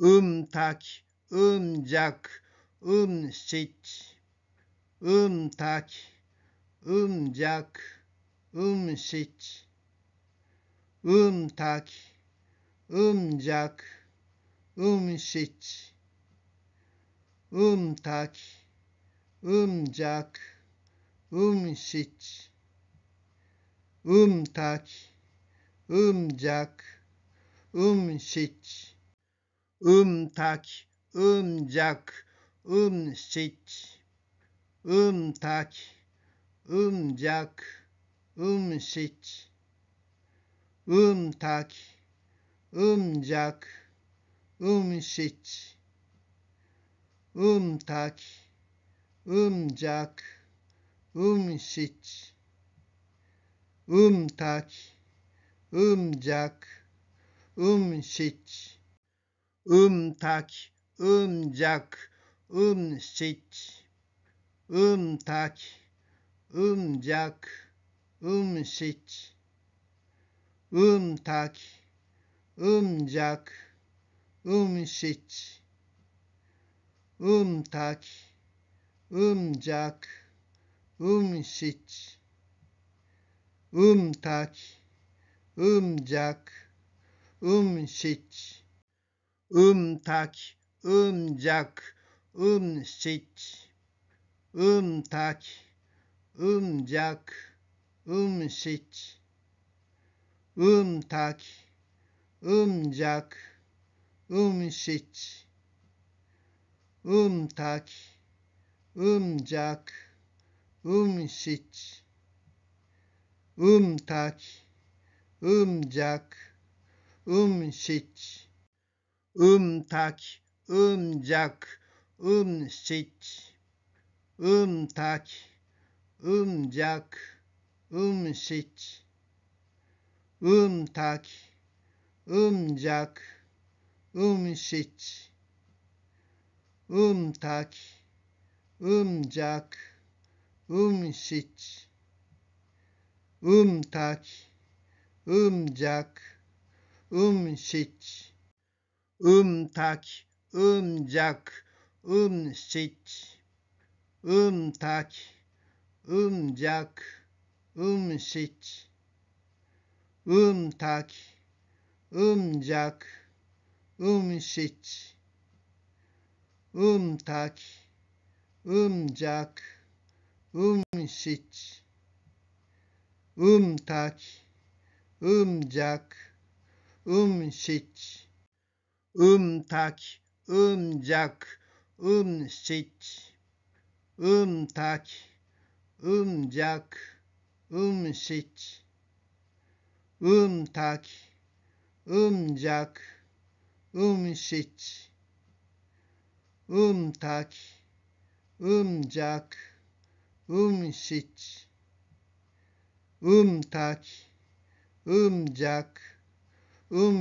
음탁, 음작, 음식, 음탁, 음작, 음식, 음탁, 음작, 음식, 음탁, 음작, 음식, 음탁, 음작, 음식 うんたき、うんじゃく、うんしち。うんたき、うんじゃく、うんしち。うんたき、うんじゃく、うんしち。うんたき、うんじゃく、うんしち。うんたき、うんじゃく、うんしち。 음탁, 음작, 음식, 음탁, 음작, 음식, 음탁, 음작, 음식, 음탁, 음작, 음식, 음탁, 음작, 음식 음탁, 음작, 음식, 음탁, 음작, 음식, 음탁, 음작, 음식, 음탁, 음작, 음식, 음탁, 음작, 음식 tak, tak, tak, sit, sit, ımtak, ımcak, sit, ımtak, tak, ımşit, ımtak, ımcak, sit, ımtak, tak, ımşit, ımtak, ımcak, sit. 음탁, 음작, 음식, 음탁, 음작, 음식, 음탁, 음작, 음식, 음탁, 음작, 음식, 음탁, 음작, 음식 うんたき、うんじゃく、うんしち。うんたき、うんじゃく、うんしち。うんたき、うんじゃく、う